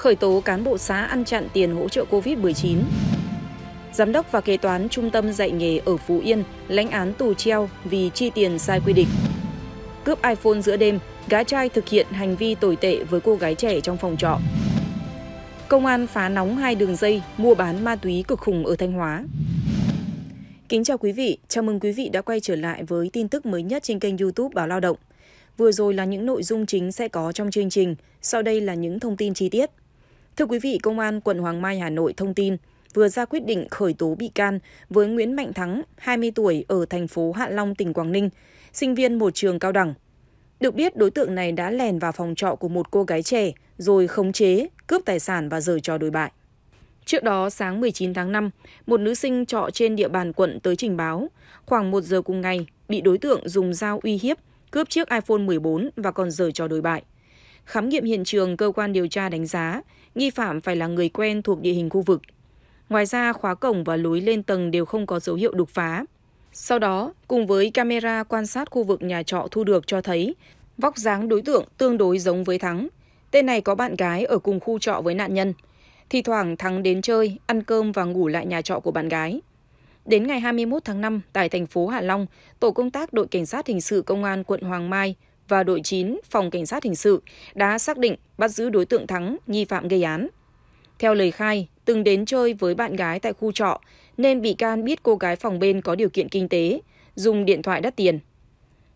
khởi tố cán bộ xã ăn chặn tiền hỗ trợ COVID-19. Giám đốc và kế toán trung tâm dạy nghề ở Phú Yên lãnh án tù treo vì chi tiền sai quy định. Cướp iPhone giữa đêm, gái trai thực hiện hành vi tồi tệ với cô gái trẻ trong phòng trọ. Công an phá nóng hai đường dây mua bán ma túy cực khủng ở Thanh Hóa. Kính chào quý vị, chào mừng quý vị đã quay trở lại với tin tức mới nhất trên kênh YouTube Báo Lao động. Vừa rồi là những nội dung chính sẽ có trong chương trình, sau đây là những thông tin chi tiết. Thưa quý vị, Công an quận Hoàng Mai, Hà Nội thông tin vừa ra quyết định khởi tố bị can với Nguyễn Mạnh Thắng, 20 tuổi ở thành phố Hạ Long, tỉnh Quảng Ninh, sinh viên một trường cao đẳng. Được biết, đối tượng này đã lèn vào phòng trọ của một cô gái trẻ rồi khống chế, cướp tài sản và giở trò đối bại. Trước đó, sáng 19 tháng 5, một nữ sinh trọ trên địa bàn quận tới trình báo, khoảng 1 giờ cùng ngày, bị đối tượng dùng dao uy hiếp, cướp chiếc iPhone 14 và còn giở trò đối bại. Khám nghiệm hiện trường, cơ quan điều tra đánh giá nghi phạm phải là người quen thuộc địa hình khu vực. Ngoài ra, khóa cổng và lối lên tầng đều không có dấu hiệu đục phá. Sau đó, cùng với camera quan sát khu vực nhà trọ thu được cho thấy, vóc dáng đối tượng tương đối giống với Thắng. Tên này có bạn gái ở cùng khu trọ với nạn nhân. Thì thoảng Thắng đến chơi, ăn cơm và ngủ lại nhà trọ của bạn gái. Đến ngày 21 tháng 5, tại thành phố Hạ Long, Tổ công tác đội Cảnh sát Hình sự Công an quận Hoàng Mai và đội 9 phòng cảnh sát hình sự đã xác định bắt giữ đối tượng Thắng, nghi phạm gây án. Theo lời khai, từng đến chơi với bạn gái tại khu trọ nên bị can biết cô gái phòng bên có điều kiện kinh tế, dùng điện thoại đắt tiền.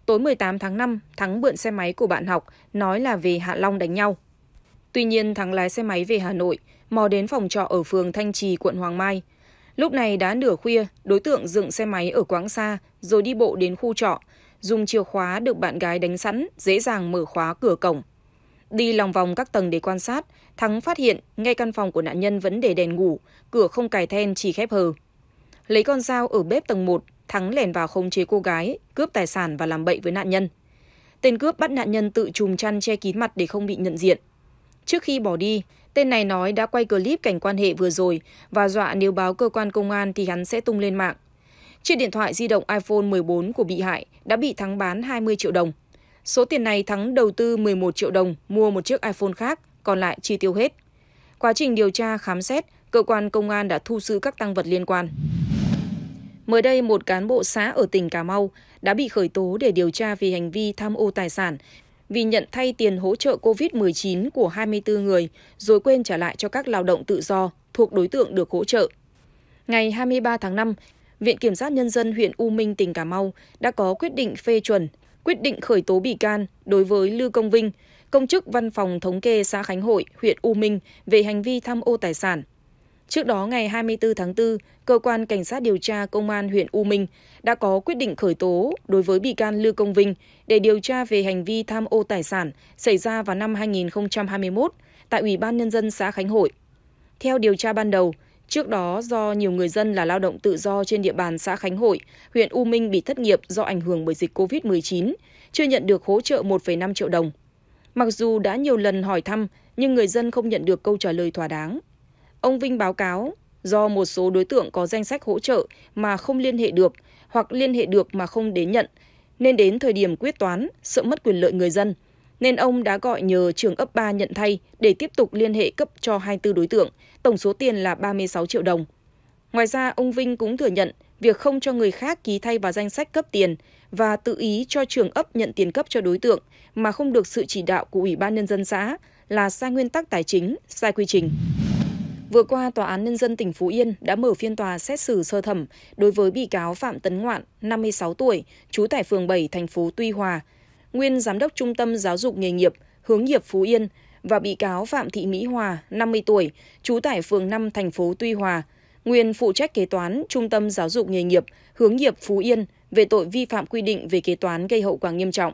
Tối 18 tháng 5, Thắng mượn xe máy của bạn học nói là về Hạ Long đánh nhau. Tuy nhiên Thắng lái xe máy về Hà Nội, mò đến phòng trọ ở phường Thanh Trì, quận Hoàng Mai. Lúc này đã nửa khuya, đối tượng dựng xe máy ở quán xa rồi đi bộ đến khu trọ, dùng chìa khóa được bạn gái đánh sẵn, dễ dàng mở khóa cửa cổng. Đi lòng vòng các tầng để quan sát, Thắng phát hiện ngay căn phòng của nạn nhân vẫn để đèn ngủ, cửa không cài then chỉ khép hờ. Lấy con dao ở bếp tầng 1, Thắng lèn vào khống chế cô gái, cướp tài sản và làm bậy với nạn nhân. Tên cướp bắt nạn nhân tự chùm chăn che kín mặt để không bị nhận diện. Trước khi bỏ đi, tên này nói đã quay clip cảnh quan hệ vừa rồi và dọa nếu báo cơ quan công an thì hắn sẽ tung lên mạng. Chiếc điện thoại di động iPhone 14 của bị hại đã bị Thắng bán 20 triệu đồng. Số tiền này Thắng đầu tư 11 triệu đồng mua một chiếc iPhone khác, còn lại chi tiêu hết. Quá trình điều tra khám xét, cơ quan công an đã thu giữ các tăng vật liên quan. Mới đây, một cán bộ xã ở tỉnh Cà Mau đã bị khởi tố để điều tra vì hành vi tham ô tài sản vì nhận thay tiền hỗ trợ COVID-19 của 24 người rồi quên trả lại cho các lao động tự do thuộc đối tượng được hỗ trợ. Ngày 23 tháng 5, Viện Kiểm sát Nhân dân huyện U Minh, tỉnh Cà Mau đã có quyết định phê chuẩn, quyết định khởi tố bị can đối với Lưu Công Vinh, công chức văn phòng thống kê xã Khánh Hội, huyện U Minh về hành vi tham ô tài sản. Trước đó ngày 24 tháng 4, cơ quan cảnh sát điều tra công an huyện U Minh đã có quyết định khởi tố đối với bị can Lưu Công Vinh để điều tra về hành vi tham ô tài sản xảy ra vào năm 2021 tại Ủy ban nhân dân xã Khánh Hội. Theo điều tra ban đầu, Trước đó, do nhiều người dân là lao động tự do trên địa bàn xã Khánh Hội, huyện U Minh bị thất nghiệp do ảnh hưởng bởi dịch COVID-19, chưa nhận được hỗ trợ 1,5 triệu đồng. Mặc dù đã nhiều lần hỏi thăm, nhưng người dân không nhận được câu trả lời thỏa đáng. Ông Vinh báo cáo, do một số đối tượng có danh sách hỗ trợ mà không liên hệ được hoặc liên hệ được mà không đến nhận, nên đến thời điểm quyết toán, sợ mất quyền lợi người dân, nên ông đã gọi nhờ trường ấp ba nhận thay để tiếp tục liên hệ cấp cho hai mươi đối tượng tổng số tiền là ba mươi sáu triệu đồng ngoài ra ông vinh cũng thừa nhận việc không cho người khác ký thay vào danh sách cấp tiền và tự ý cho trường ấp nhận tiền cấp cho đối tượng mà không được sự chỉ đạo của ủy ban nhân dân xã là sai nguyên tắc tài chính sai quy trình Vừa qua, Tòa án Nhân dân tỉnh Phú Yên đã mở phiên tòa xét xử sơ thẩm đối với bị cáo Phạm Tấn Ngoạn, 56 tuổi, trú tại phường 7, thành phố Tuy Hòa, nguyên giám đốc trung tâm giáo dục nghề nghiệp hướng nghiệp Phú Yên và bị cáo Phạm Thị Mỹ Hòa, 50 tuổi, trú tại phường 5 thành phố Tuy Hòa, nguyên phụ trách kế toán Trung tâm Giáo dục nghề nghiệp hướng nghiệp Phú Yên về tội vi phạm quy định về kế toán gây hậu quả nghiêm trọng.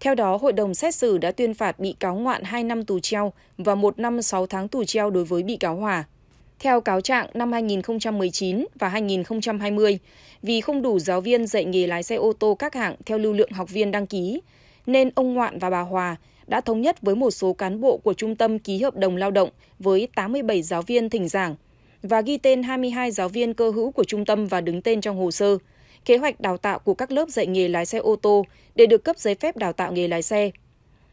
Theo đó, hội đồng xét xử đã tuyên phạt bị cáo ngoạn 2 năm tù treo và 1 năm 6 tháng tù treo đối với bị cáo Hòa. Theo cáo trạng năm 2019 và 2020, vì không đủ giáo viên dạy nghề lái xe ô tô các hạng theo lưu lượng học viên đăng ký, nên ông ngoạn và bà hòa đã thống nhất với một số cán bộ của trung tâm ký hợp đồng lao động với 87 giáo viên thỉnh giảng và ghi tên 22 giáo viên cơ hữu của trung tâm và đứng tên trong hồ sơ, kế hoạch đào tạo của các lớp dạy nghề lái xe ô tô để được cấp giấy phép đào tạo nghề lái xe.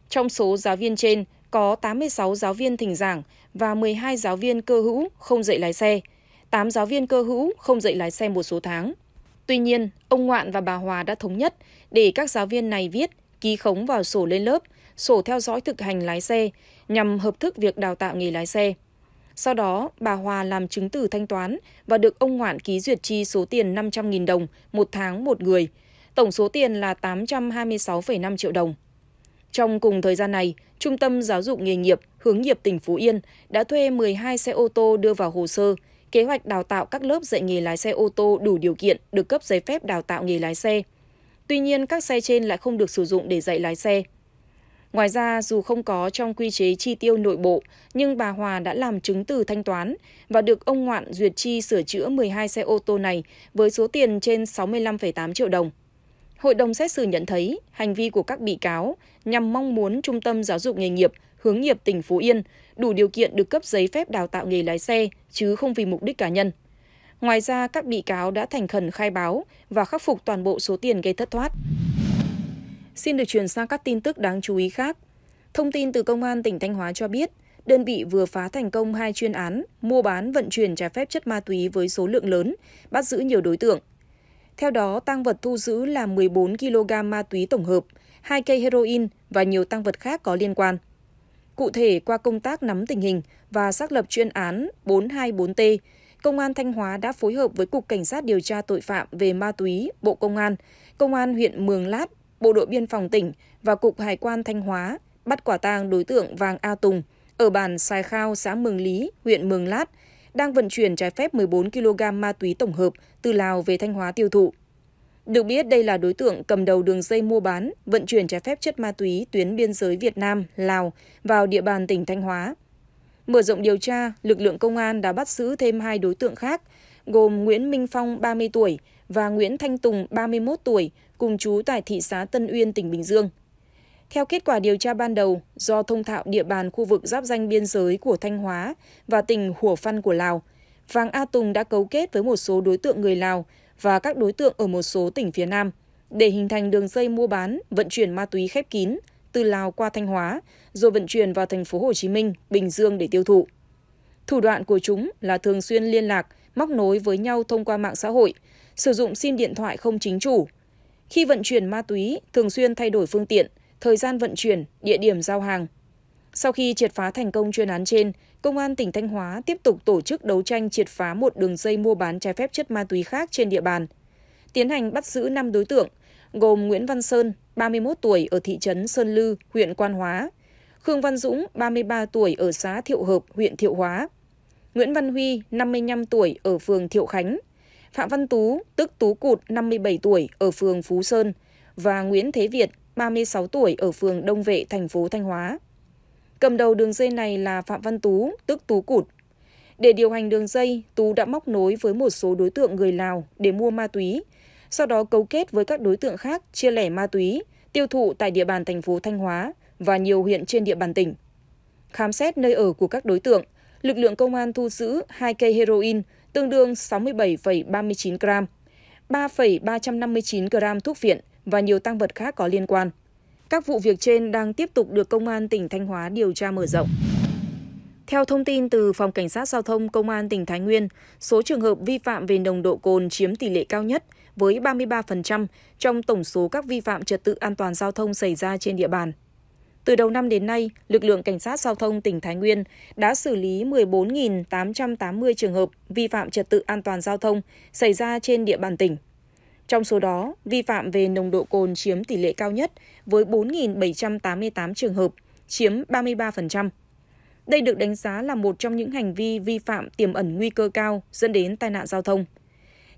Trong số giáo viên trên, có 86 giáo viên thỉnh giảng và 12 giáo viên cơ hữu không dạy lái xe, 8 giáo viên cơ hữu không dạy lái xe một số tháng. Tuy nhiên, ông Ngoạn và bà Hòa đã thống nhất để các giáo viên này viết ký khống vào sổ lên lớp, sổ theo dõi thực hành lái xe nhằm hợp thức việc đào tạo nghề lái xe. Sau đó, bà Hòa làm chứng từ thanh toán và được ông Ngoạn ký duyệt chi số tiền 500.000 đồng một tháng một người, tổng số tiền là 826,5 triệu đồng. Trong cùng thời gian này, Trung tâm Giáo dục Nghề nghiệp Hướng nghiệp tỉnh Phú Yên đã thuê 12 xe ô tô đưa vào hồ sơ, kế hoạch đào tạo các lớp dạy nghề lái xe ô tô đủ điều kiện được cấp giấy phép đào tạo nghề lái xe – Tuy nhiên, các xe trên lại không được sử dụng để dạy lái xe. Ngoài ra, dù không có trong quy chế chi tiêu nội bộ, nhưng bà Hòa đã làm chứng từ thanh toán và được ông Ngoạn duyệt chi sửa chữa 12 xe ô tô này với số tiền trên 65,8 triệu đồng. Hội đồng xét xử nhận thấy hành vi của các bị cáo nhằm mong muốn Trung tâm Giáo dục Nghề nghiệp hướng nghiệp tỉnh Phú Yên đủ điều kiện được cấp giấy phép đào tạo nghề lái xe chứ không vì mục đích cá nhân. Ngoài ra, các bị cáo đã thành khẩn khai báo và khắc phục toàn bộ số tiền gây thất thoát. Xin được chuyển sang các tin tức đáng chú ý khác. Thông tin từ Công an tỉnh Thanh Hóa cho biết, đơn vị vừa phá thành công hai chuyên án mua bán vận chuyển trái phép chất ma túy với số lượng lớn, bắt giữ nhiều đối tượng. Theo đó, tăng vật thu giữ là 14 kg ma túy tổng hợp, 2 cây heroin và nhiều tăng vật khác có liên quan. Cụ thể, qua công tác nắm tình hình và xác lập chuyên án 424T, Công an Thanh Hóa đã phối hợp với Cục Cảnh sát điều tra tội phạm về ma túy, Bộ Công an, Công an huyện Mường Lát, Bộ đội Biên phòng tỉnh và Cục Hải quan Thanh Hóa bắt quả tang đối tượng Vàng A Tùng ở bản Sài Khao, xã Mường Lý, huyện Mường Lát, đang vận chuyển trái phép 14 kg ma túy tổng hợp từ Lào về Thanh Hóa tiêu thụ. Được biết đây là đối tượng cầm đầu đường dây mua bán, vận chuyển trái phép chất ma túy tuyến biên giới Việt Nam, Lào vào địa bàn tỉnh Thanh Hóa mở rộng điều tra lực lượng công an đã bắt giữ thêm hai đối tượng khác gồm nguyễn minh phong 30 tuổi và nguyễn thanh tùng 31 tuổi cùng chú tại thị xã tân uyên tỉnh bình dương theo kết quả điều tra ban đầu, do thông thạo địa bàn khu vực giáp danh biên giới của Thanh Hóa và tỉnh Hủa Phăn của Lào, Vàng A Tùng đã cấu kết với một số đối tượng người Lào và các đối tượng ở một số tỉnh phía Nam để hình thành đường dây mua bán, vận chuyển ma túy khép kín, từ Lào qua Thanh Hóa rồi vận chuyển vào thành phố Hồ Chí Minh, Bình Dương để tiêu thụ. Thủ đoạn của chúng là thường xuyên liên lạc, móc nối với nhau thông qua mạng xã hội, sử dụng sim điện thoại không chính chủ. Khi vận chuyển ma túy, thường xuyên thay đổi phương tiện, thời gian vận chuyển, địa điểm giao hàng. Sau khi triệt phá thành công chuyên án trên, Công an tỉnh Thanh Hóa tiếp tục tổ chức đấu tranh triệt phá một đường dây mua bán trái phép chất ma túy khác trên địa bàn. Tiến hành bắt giữ 5 đối tượng, gồm Nguyễn Văn Sơn, 31 tuổi ở thị trấn Sơn Lư, huyện Quan Hóa, Khương Văn Dũng, 33 tuổi ở xã Thiệu Hợp, huyện Thiệu Hóa, Nguyễn Văn Huy, 55 tuổi ở phường Thiệu Khánh, Phạm Văn Tú, tức Tú Cụt, 57 tuổi ở phường Phú Sơn và Nguyễn Thế Việt, 36 tuổi ở phường Đông Vệ, thành phố Thanh Hóa. Cầm đầu đường dây này là Phạm Văn Tú, tức Tú Cụt. Để điều hành đường dây, Tú đã móc nối với một số đối tượng người Lào để mua ma túy sau đó cấu kết với các đối tượng khác chia lẻ ma túy tiêu thụ tại địa bàn thành phố Thanh Hóa và nhiều huyện trên địa bàn tỉnh. Khám xét nơi ở của các đối tượng, lực lượng công an thu giữ hai cây heroin tương đương 67,39 gram, 3,359 gram thuốc viện và nhiều tăng vật khác có liên quan. Các vụ việc trên đang tiếp tục được Công an tỉnh Thanh Hóa điều tra mở rộng. Theo thông tin từ Phòng Cảnh sát Giao thông Công an tỉnh Thái Nguyên, số trường hợp vi phạm về nồng độ cồn chiếm tỷ lệ cao nhất với 33% trong tổng số các vi phạm trật tự an toàn giao thông xảy ra trên địa bàn. Từ đầu năm đến nay, lực lượng cảnh sát giao thông tỉnh Thái Nguyên đã xử lý 14.880 trường hợp vi phạm trật tự an toàn giao thông xảy ra trên địa bàn tỉnh. Trong số đó, vi phạm về nồng độ cồn chiếm tỷ lệ cao nhất với 4.788 trường hợp, chiếm 33%. Đây được đánh giá là một trong những hành vi vi phạm tiềm ẩn nguy cơ cao dẫn đến tai nạn giao thông.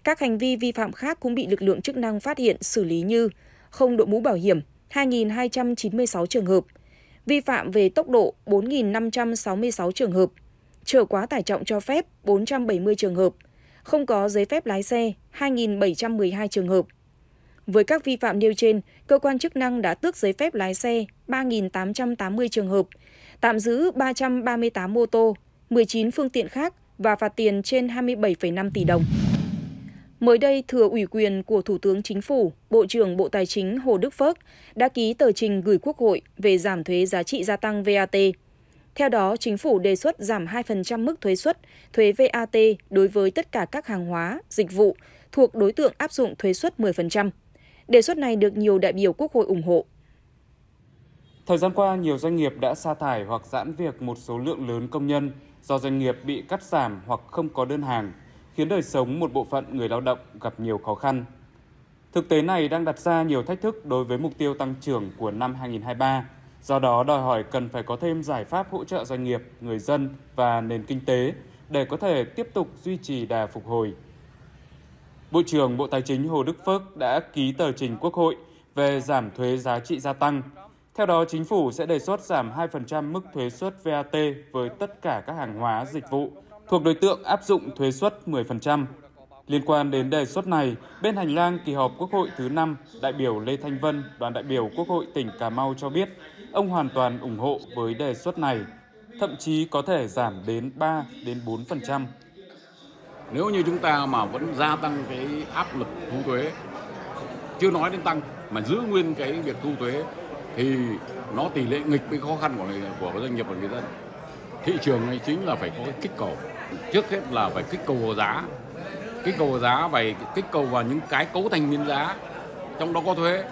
Các hành vi vi phạm khác cũng bị lực lượng chức năng phát hiện xử lý như không đội mũ bảo hiểm 2.296 trường hợp, vi phạm về tốc độ 4.566 trường hợp, trở quá tải trọng cho phép 470 trường hợp, không có giấy phép lái xe 2.712 trường hợp. Với các vi phạm nêu trên, cơ quan chức năng đã tước giấy phép lái xe 3.880 trường hợp, tạm giữ 338 mô tô, 19 phương tiện khác và phạt tiền trên 27,5 tỷ đồng. Mới đây, thừa ủy quyền của Thủ tướng Chính phủ, Bộ trưởng Bộ Tài chính Hồ Đức Phước đã ký tờ trình gửi Quốc hội về giảm thuế giá trị gia tăng VAT. Theo đó, chính phủ đề xuất giảm 2% mức thuế suất, thuế VAT đối với tất cả các hàng hóa, dịch vụ thuộc đối tượng áp dụng thuế suất 10%. Đề xuất này được nhiều đại biểu Quốc hội ủng hộ. Thời gian qua, nhiều doanh nghiệp đã sa thải hoặc giãn việc một số lượng lớn công nhân do doanh nghiệp bị cắt giảm hoặc không có đơn hàng – khiến đời sống một bộ phận người lao động gặp nhiều khó khăn. Thực tế này đang đặt ra nhiều thách thức đối với mục tiêu tăng trưởng của năm 2023, do đó đòi hỏi cần phải có thêm giải pháp hỗ trợ doanh nghiệp, người dân và nền kinh tế để có thể tiếp tục duy trì đà phục hồi. Bộ trưởng Bộ Tài chính Hồ Đức Phước đã ký tờ trình Quốc hội về giảm thuế giá trị gia tăng. Theo đó, chính phủ sẽ đề xuất giảm 2% mức thuế suất VAT với tất cả các hàng hóa, dịch vụ thuộc đối tượng áp dụng thuế suất 10%. Liên quan đến đề xuất này, bên hành lang kỳ họp Quốc hội thứ 5, đại biểu Lê Thanh Vân, đoàn đại biểu Quốc hội tỉnh Cà Mau cho biết, ông hoàn toàn ủng hộ với đề xuất này, thậm chí có thể giảm đến 3 đến 4%. Nếu như chúng ta mà vẫn gia tăng cái áp lực thu thuế, chưa nói đến tăng mà giữ nguyên cái việc thu thuế thì nó tỷ lệ nghịch với khó khăn của người, của doanh nghiệp và người dân. Thị trường này chính là phải có cái kích cầu trước hết là phải kích cầu giá kích cầu giá phải kích cầu vào những cái cấu thành biến giá trong đó có thuế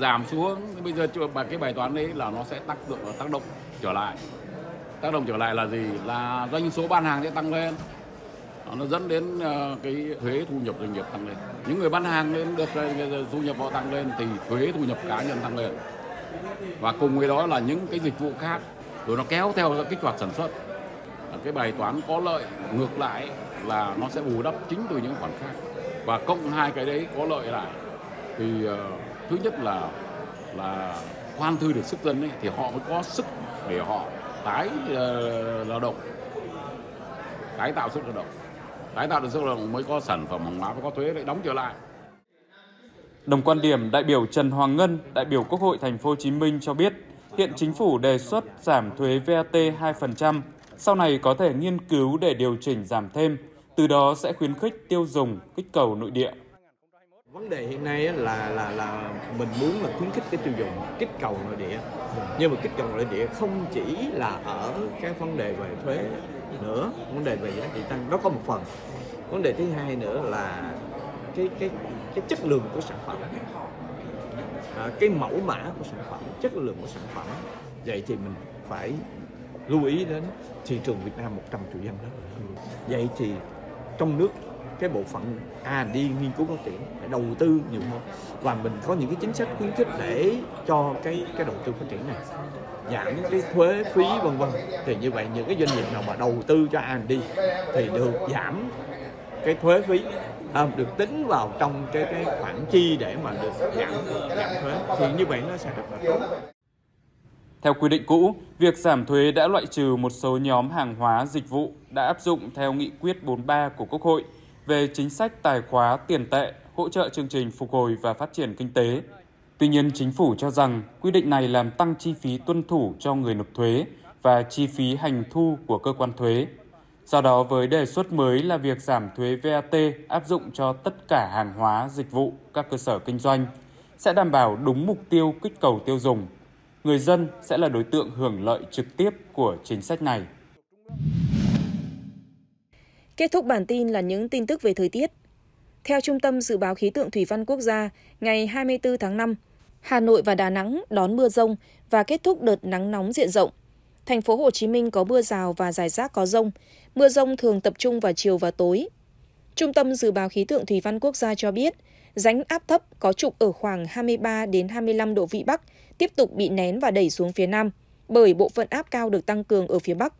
giảm xuống bây giờ bà cái bài toán đấy là nó sẽ tác động tác động trở lại tác động trở lại là gì là doanh số bán hàng sẽ tăng lên nó dẫn đến ờ, cái thuế thu nhập doanh nghiệp tăng lên những người bán hàng lên được ờ, thu nhập họ tăng lên thì thuế thu nhập cá nhân tăng lên và cùng với đó là những cái dịch vụ khác rồi nó kéo theo kích hoạt sản xuất cái bài toán có lợi ngược lại là nó sẽ bù đắp chính từ những khoản khác và cộng hai cái đấy có lợi lại thì uh, thứ nhất là là khoan thư được sức dân ấy, thì họ mới có sức để họ tái uh, lao động tái tạo sức lao động tái tạo được sức lao động mới có sản phẩm hàng hóa mới có thuế lại đóng trở lại Đồng quan điểm, đại biểu Trần Hoàng Ngân, đại biểu Quốc hội Thành phố Hồ Chí Minh cho biết, hiện chính phủ đề xuất giảm thuế VAT 2% sau này có thể nghiên cứu để điều chỉnh giảm thêm, từ đó sẽ khuyến khích tiêu dùng, kích cầu nội địa. Vấn đề hiện nay là là là mình muốn là khuyến khích cái tiêu dùng, kích cầu nội địa. Nhưng mà kích cầu nội địa không chỉ là ở cái vấn đề về thuế nữa, vấn đề về giá trị tăng đó có một phần. Vấn đề thứ hai nữa là cái cái cái chất lượng của sản phẩm. À, cái mẫu mã của sản phẩm, chất lượng của sản phẩm. Vậy thì mình phải lưu ý đến thị trường Việt Nam 100 triệu dân đó. Vậy thì trong nước cái bộ phận A đi nghiên cứu phát triển phải đầu tư nhiều hơn và mình có những cái chính sách khuyến khích để cho cái cái đầu tư phát triển này giảm cái thuế phí vân vân thì như vậy những cái doanh nghiệp nào mà đầu tư cho A đi thì được giảm cái thuế phí à, được tính vào trong cái cái khoản chi để mà được giảm giảm thuế thì như vậy nó sẽ được là tốt theo quy định cũ, việc giảm thuế đã loại trừ một số nhóm hàng hóa dịch vụ đã áp dụng theo nghị quyết 43 của Quốc hội về chính sách tài khóa tiền tệ hỗ trợ chương trình phục hồi và phát triển kinh tế. Tuy nhiên, chính phủ cho rằng quy định này làm tăng chi phí tuân thủ cho người nộp thuế và chi phí hành thu của cơ quan thuế. Do đó, với đề xuất mới là việc giảm thuế VAT áp dụng cho tất cả hàng hóa, dịch vụ, các cơ sở kinh doanh, sẽ đảm bảo đúng mục tiêu kích cầu tiêu dùng người dân sẽ là đối tượng hưởng lợi trực tiếp của chính sách này. Kết thúc bản tin là những tin tức về thời tiết. Theo Trung tâm Dự báo Khí tượng Thủy văn Quốc gia, ngày 24 tháng 5, Hà Nội và Đà Nẵng đón mưa rông và kết thúc đợt nắng nóng diện rộng. Thành phố Hồ Chí Minh có mưa rào và rải rác có rông. Mưa rông thường tập trung vào chiều và tối. Trung tâm Dự báo Khí tượng Thủy văn Quốc gia cho biết, rãnh áp thấp có trục ở khoảng 23 25 độ Vĩ Bắc tiếp tục bị nén và đẩy xuống phía Nam bởi bộ phận áp cao được tăng cường ở phía Bắc.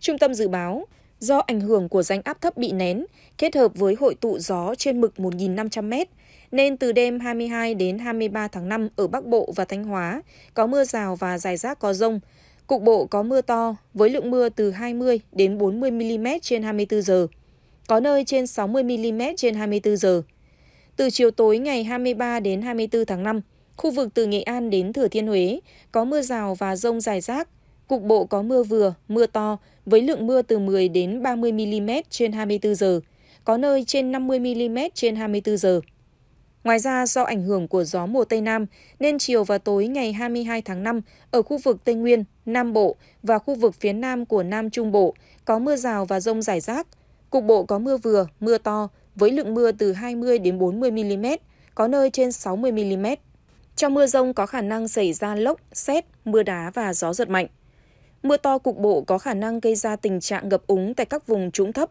Trung tâm dự báo, do ảnh hưởng của rãnh áp thấp bị nén kết hợp với hội tụ gió trên mực 1.500m, nên từ đêm 22 đến 23 tháng 5 ở Bắc Bộ và Thanh Hóa có mưa rào và dài rác có rông, cục bộ có mưa to với lượng mưa từ 20 đến 40 mm trên 24 giờ, có nơi trên 60 mm trên 24 giờ. Từ chiều tối ngày 23 đến 24 tháng 5, khu vực từ Nghệ An đến Thừa Thiên Huế có mưa rào và rông dài rác, cục bộ có mưa vừa, mưa to với lượng mưa từ 10 đến 30 mm trên 24 giờ, có nơi trên 50 mm trên 24 giờ. Ngoài ra, do ảnh hưởng của gió mùa Tây Nam, nên chiều và tối ngày 22 tháng 5, ở khu vực Tây Nguyên, Nam Bộ và khu vực phía Nam của Nam Trung Bộ có mưa rào và rông rải rác. Cục bộ có mưa vừa, mưa to với lượng mưa từ 20 đến 40 mm, có nơi trên 60 mm. Trong mưa rông có khả năng xảy ra lốc, xét, mưa đá và gió giật mạnh. Mưa to cục bộ có khả năng gây ra tình trạng ngập úng tại các vùng trũng thấp.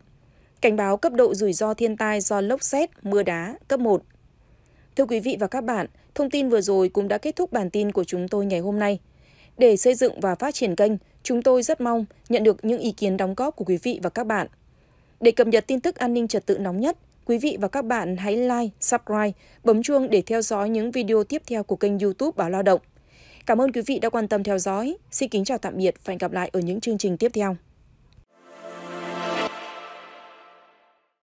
Cảnh báo cấp độ rủi ro thiên tai do lốc xét, mưa đá cấp 1. Thưa quý vị và các bạn, thông tin vừa rồi cũng đã kết thúc bản tin của chúng tôi ngày hôm nay. Để xây dựng và phát triển kênh, chúng tôi rất mong nhận được những ý kiến đóng góp của quý vị và các bạn. Để cập nhật tin tức an ninh trật tự nóng nhất, quý vị và các bạn hãy like, subscribe, bấm chuông để theo dõi những video tiếp theo của kênh youtube Báo Lao Động. Cảm ơn quý vị đã quan tâm theo dõi. Xin kính chào tạm biệt và hẹn gặp lại ở những chương trình tiếp theo.